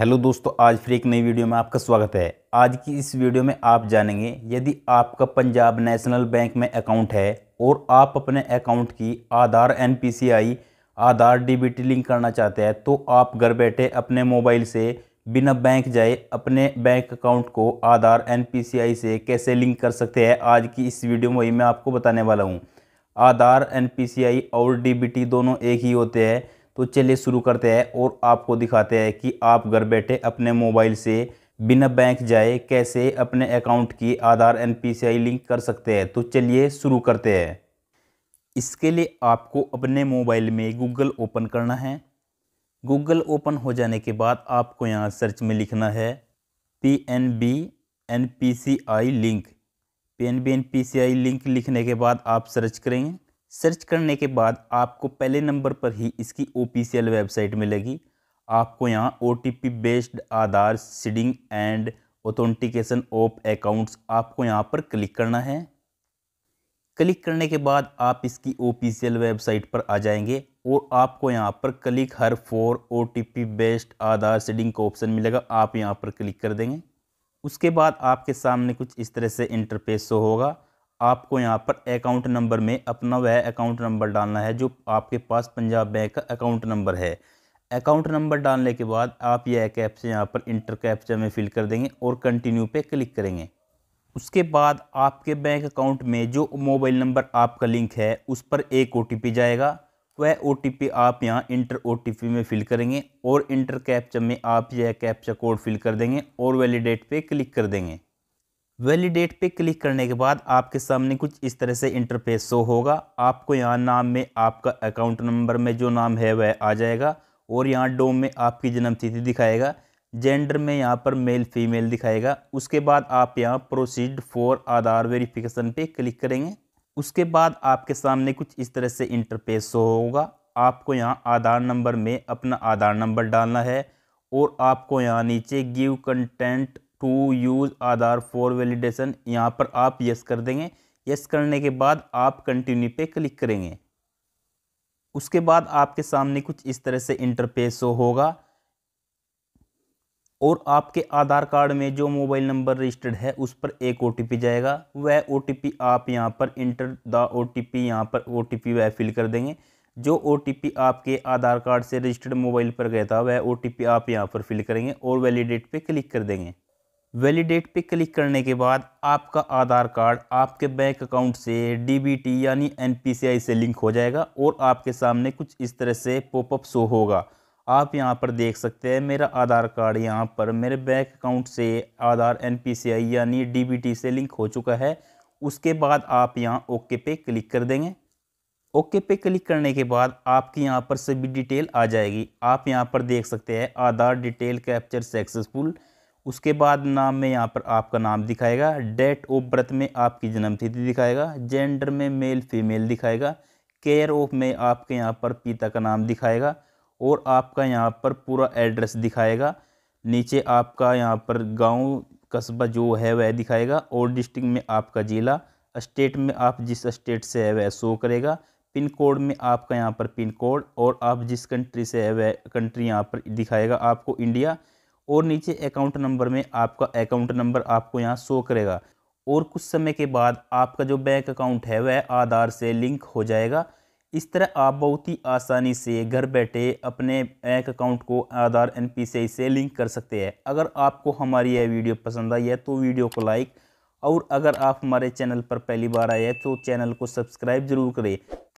hello दोस्तों आज फिर एक नई वीडियो में आपका स्वागत है आज की इस वीडियो में आप जानेंगे यदि आपका पंजाब नेशनल बैंक में अकाउंट है और आप अपने अकाउंट की Aadhaar NPCI Aadhaar DBT link करना चाहते हैं तो आप घर बैठे अपने मोबाइल से बिना बैंक जाए अपने बैंक अकाउंट को आधार एन से कैसे लिंक कर सकते हैं आज की इस वीडियो में वही मैं आपको बताने वाला हूँ आधार एन और डी दोनों एक ही होते हैं तो चलिए शुरू करते हैं और आपको दिखाते हैं कि आप घर बैठे अपने मोबाइल से बिना बैंक जाए कैसे अपने अकाउंट की आधार एन लिंक कर सकते हैं तो चलिए शुरू करते हैं इसके लिए आपको अपने मोबाइल में गूगल ओपन करना है गूगल ओपन हो जाने के बाद आपको यहाँ सर्च में लिखना है P N B N P C I link P N B N P C I link लिखने के बाद आप सर्च करेंगे सर्च करने के बाद आपको पहले नंबर पर ही इसकी ओ वेबसाइट मिलेगी आपको यहाँ O based Aadhaar seeding and authentication of accounts आपको यहाँ पर क्लिक करना है क्लिक करने के बाद आप इसकी ओ वेबसाइट पर आ जाएंगे और आपको यहाँ पर click here for O based Aadhaar seeding का ऑप्शन मिलेगा आप यहाँ पर क्लिक कर देंगे उसके बाद आपके सामने कुछ इस तरह से इंटरफेस होगा आपको यहाँ पर अकाउंट नंबर में अपना वह अकाउंट नंबर डालना है जो आपके पास पंजाब बैंक का अकाउंट नंबर है अकाउंट नंबर डालने के बाद आप यह कैप्चा यहाँ पर इंटर कैप्चा में फिल कर देंगे और कंटिन्यू पे क्लिक करेंगे उसके बाद आपके बैंक अकाउंट में जो मोबाइल नंबर आपका लिंक है उस पर एक ओ जाएगा वह ओ आप यहाँ इंटर ओ में फ़िल करेंगे और इंटर कैप्चा में आप यह कैप्चा कोड फिल कर देंगे और वैलिडेट पर क्लिक कर देंगे वैलिडेट पे क्लिक करने के बाद आपके सामने कुछ इस तरह से इंटरफेस शो होगा आपको यहाँ नाम में आपका अकाउंट नंबर में जो नाम है वह आ जाएगा और यहाँ डोम में आपकी जन्मतिथि दिखाएगा जेंडर में यहाँ पर मेल फीमेल दिखाएगा उसके बाद आप यहाँ प्रोसीड फॉर आधार वेरिफिकेशन पे क्लिक करेंगे उसके बाद आपके सामने कुछ इस तरह से इंटरफेस शो होगा आपको यहाँ आधार नंबर में अपना आधार नंबर डालना है और आपको यहाँ नीचे give content to use Aadhaar for validation यहाँ पर आप यस कर देंगे यस करने के बाद आप कंटिन्यू पे क्लिक करेंगे उसके बाद आपके सामने कुछ इस तरह से इंटरफेस होगा और आपके आधार कार्ड में जो मोबाइल नंबर रजिस्टर्ड है उस पर एक ओ जाएगा वह ओ आप यहाँ पर enter the O T P यहाँ पर ओ वह फिल कर देंगे जो ओ आपके आधार कार्ड से रजिस्टर्ड मोबाइल पर गया था वह ओ आप यहाँ पर फिल करेंगे और वैलिडेट पे क्लिक कर देंगे वैलिडेट पे क्लिक करने के बाद आपका आधार कार्ड आपके बैंक अकाउंट से डी यानी एन से लिंक हो जाएगा और आपके सामने कुछ इस तरह से पॉपअप शो होगा आप यहाँ पर देख सकते हैं मेरा आधार कार्ड यहाँ पर मेरे बैंक अकाउंट से आधार एन यानी डी से लिंक हो चुका है उसके बाद आप यहाँ ओके पे क्लिक कर देंगे ओके पे क्लिक करने के बाद आपकी यहाँ पर सभी डिटेल आ जाएगी आप यहाँ पर देख सकते हैं आधार डिटेल कैप्चर सक्सेसफुल उसके बाद नाम में यहाँ पर आपका नाम दिखाएगा डेट ऑफ बर्थ में आपकी जन्म तिथि दिखाएगा जेंडर में मेल फीमेल दिखाएगा केयर ऑफ में आपके यहाँ पर पिता का नाम दिखाएगा और आपका यहाँ पर पूरा एड्रेस दिखाएगा नीचे आपका यहाँ पर गांव कस्बा जो है वह दिखाएगा और डिस्ट्रिक्ट में आपका ज़िला स्टेट में आप जिस स्टेट से है वह शो करेगा पिन कोड में आपका यहाँ पर पिन कोड और आप जिस कंट्री से है वह कंट्री यहाँ पर दिखाएगा आपको इंडिया और नीचे अकाउंट नंबर में आपका अकाउंट नंबर आपको यहाँ शो करेगा और कुछ समय के बाद आपका जो बैंक अकाउंट है वह आधार से लिंक हो जाएगा इस तरह आप बहुत ही आसानी से घर बैठे अपने बैंक अकाउंट को आधार एन से लिंक कर सकते हैं अगर आपको हमारी यह वीडियो पसंद आई है तो वीडियो को लाइक और अगर आप हमारे चैनल पर पहली बार आए हैं तो चैनल को सब्सक्राइब जरूर करें